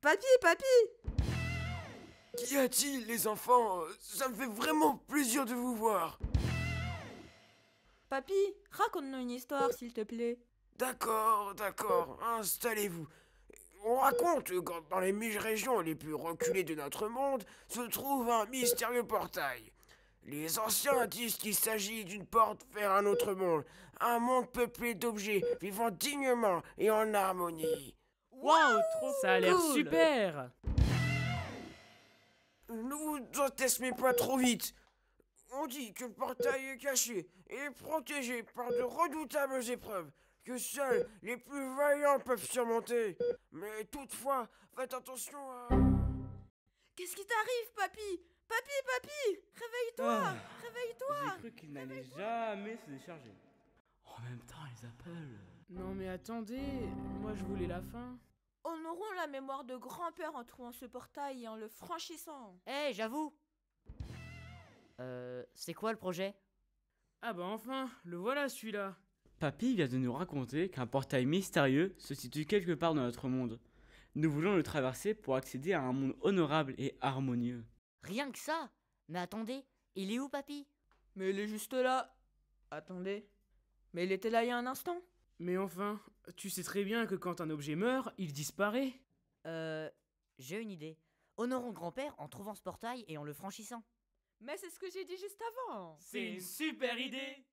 Papy, papy Qu'y a-t-il, les enfants Ça me fait vraiment plaisir de vous voir Papy, raconte-nous une histoire, s'il te plaît. D'accord, d'accord, installez-vous. On raconte que dans les mille régions les plus reculées de notre monde se trouve un mystérieux portail. Les anciens disent qu'il s'agit d'une porte vers un autre monde, un monde peuplé d'objets vivant dignement et en harmonie. Wow, trop Ça a l'air super Nous, ne pas trop vite. On dit que le portail est caché et protégé par de redoutables épreuves que seuls les plus vaillants peuvent surmonter. Mais toutefois, faites attention à... Qu'est-ce qui t'arrive, papy Papy, papy Réveille-toi ah, Réveille-toi J'ai cru qu'il n'allait jamais se décharger. En même temps, ils appellent. Non mais attendez, moi je voulais la fin auront la mémoire de grand-père en trouvant ce portail et en le franchissant. Eh, j'avoue Euh, c'est quoi le projet Ah bah enfin, le voilà celui-là Papy vient de nous raconter qu'un portail mystérieux se situe quelque part dans notre monde. Nous voulons le traverser pour accéder à un monde honorable et harmonieux. Rien que ça Mais attendez, il est où, papy Mais il est juste là Attendez. Mais il était là il y a un instant mais enfin, tu sais très bien que quand un objet meurt, il disparaît. Euh. J'ai une idée. Honorons grand-père en trouvant ce portail et en le franchissant. Mais c'est ce que j'ai dit juste avant C'est une super idée